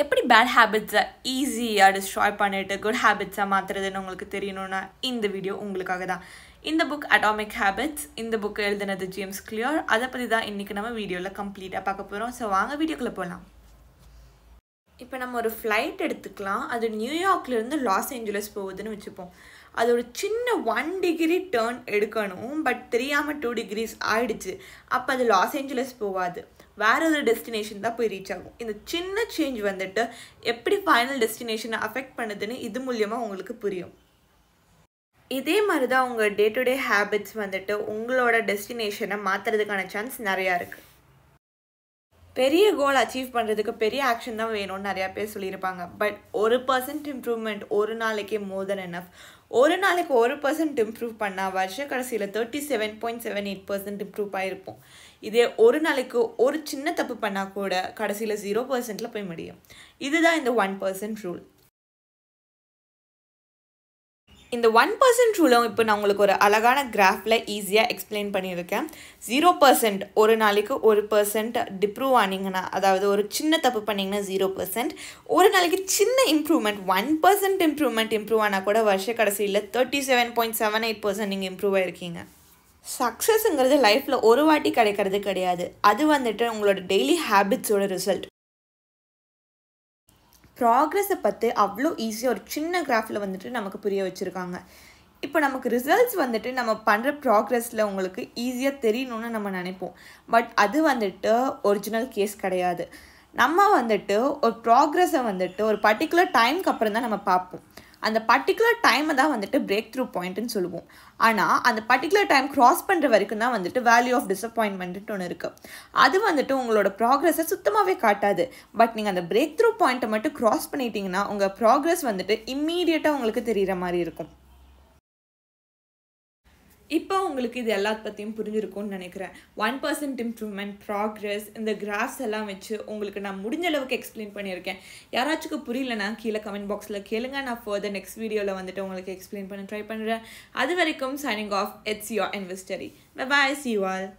எப்படி பேட் ஹேபிட்ஸை ஈஸியாக டிஸ்ட்ராய் பண்ணிட்டு குட் ஹேபிட்ஸாக மாற்றுறதுன்னு உங்களுக்கு தெரியணும்னா இந்த வீடியோ உங்களுக்காக தான் இந்த புக் அட்டாமிக் ஹேபிட்ஸ் இந்த புக் எழுதுனது ஜேம்ஸ் கிளியர் அதை பற்றி தான் இன்றைக்கி நம்ம வீடியோவில் கம்ப்ளீட்டாக பார்க்க போகிறோம் ஸோ வாங்க வீடியோக்குள்ளே போகலாம் இப்போ நம்ம ஒரு ஃப்ளைட் எடுத்துக்கலாம் அது நியூயார்க்லேருந்து லாஸ் ஏஞ்சலஸ் போகுதுன்னு வச்சுப்போம் அது ஒரு சின்ன ஒன் டிகிரி டேர்ன் எடுக்கணும் பட் தெரியாமல் டூ டிகிரிஸ் ஆயிடுச்சு அப்போ அது லாஸ் ஏஞ்சலஸ் போகாது வேற ஒரு டெஸ்டினேஷன் தான் போய் ரீச் ஆகும் இந்த சின்ன சேஞ்ச் வந்துட்டு எப்படி ஃபைனல் டெஸ்டினேஷனை அஃபெக்ட் பண்ணுதுன்னு இது மூலியமாக உங்களுக்கு புரியும் இதே மாதிரி தான் உங்கள் டே டு டே ஹேபிட்ஸ் வந்துட்டு உங்களோட டெஸ்டினேஷனை மாற்றுறதுக்கான சான்ஸ் நிறையா இருக்குது பெரிய கோல் அச்சீவ் பண்ணுறதுக்கு பெரிய ஆக்ஷன் தான் வேணும்னு நிறையா பேர் சொல்லியிருப்பாங்க பட் ஒரு பர்சன்ட் இம்ப்ரூவ்மெண்ட் ஒரு நாளைக்கே மோர் தென் எனஃப் ஒரு நாளைக்கு ஒரு பர்சன்ட் இம்ப்ரூவ் பண்ணால் வருஷ கடைசியில் thirty seven point seven eight percent improve ஆகிருப்போம் இதே ஒரு நாளைக்கு ஒரு சின்ன தப்பு பண்ணால் கூட கடைசியில் ஜீரோ பர்சன்ட்டில் போய் முடியும் இதுதான் இந்த ஒன் பர்சன்ட் ரூல் இந்த ஒன் பர்சன்ட் ரூலும் இப்போ நான் உங்களுக்கு ஒரு அழகான கிராஃபில் ஈஸியாக எக்ஸ்பிளைன் பண்ணியிருக்கேன் ஜீரோ பர்சன்ட் ஒரு நாளைக்கு ஒரு பர்சன்ட் டிப்ரூவ் ஆனீங்கன்னா அதாவது ஒரு சின்ன தப்பு பண்ணிங்கன்னா ஜீரோ பர்சன்ட் ஒரு நாளைக்கு சின்ன improvement one percent improvement improve ஆனால் கூட வருஷ கடைசியில் thirty seven point seven eight percent நீங்கள் இம்ப்ரூவ் ஆகிருக்கீங்க சக்ஸஸ்ங்கிறது லைஃப்பில் ஒரு வாட்டி கிடைக்கிறது கிடையாது அது வந்துட்டு உங்களோட டெய்லி ஹேபிட்ஸோட ரிசல்ட் ப்ராக்ரஸை பற்றி அவ்வளோ ஈஸியாக ஒரு சின்ன கிராஃபில் வந்துட்டு நமக்கு புரிய வச்சுருக்காங்க இப்போ நமக்கு ரிசல்ட்ஸ் வந்துட்டு நம்ம பண்ணுற ப்ராக்ரஸில் உங்களுக்கு ஈஸியாக தெரியணும்னு நம்ம நினைப்போம் பட் அது வந்துட்டு ஒரிஜினல் கேஸ் கிடையாது நம்ம வந்துட்டு ஒரு ப்ராக்ரஸை வந்துட்டு ஒரு பர்டிகுலர் டைம்க்கு அப்புறம் தான் நம்ம பார்ப்போம் அந்த பர்டிகுலர் டைமை தான் வந்துட்டு பிரேக் த்ரூ பாயிண்ட்டுன்னு சொல்லுவோம் ஆனால் அந்த பர்டிகுலர் டைம் க்ராஸ் பண்ணுற வரைக்கும் தான் வந்துட்டு வேல்யூ ஆஃப் டிசப்பாயின்மெண்ட்டு ஒன்று இருக்குது அது வந்துட்டு உங்களோட ப்ராக்ரஸை சுத்தமாகவே காட்டாது பட் நீங்கள் அந்த பிரேக் த்ரூ பாயிண்ட்டை மட்டும் க்ராஸ் பண்ணிட்டீங்கன்னா உங்கள் ப்ராக்ரஸ் வந்துட்டு இம்மீடியட்டாக உங்களுக்கு தெரிகிற மாதிரி இருக்கும் இப்போ உங்களுக்கு இது எல்லாத்த பற்றியும் புரிஞ்சிருக்கும்னு நினைக்கிறேன் ஒன் பர்சன்ட் இம்ப்ரூவ்மெண்ட் ப்ராக்ரெஸ் இந்த கிராஃப்ஸ் எல்லாம் வச்சு உங்களுக்கு நான் முடிஞ்ச அளவுக்கு எக்ஸ்பிளைன் பண்ணியிருக்கேன் யாராச்சுக்கு புரியலனா கீழே கமெண்ட் பாக்ஸில் கேளுங்க நான் ஃபர்தர் நெக்ஸ்ட் வீடியோவில் வந்துட்டு உங்களுக்கு எக்ஸ்பிளைன் பண்ண ட்ரை பண்ணுறேன் அது வரைக்கும் signing off it's your investory bye see all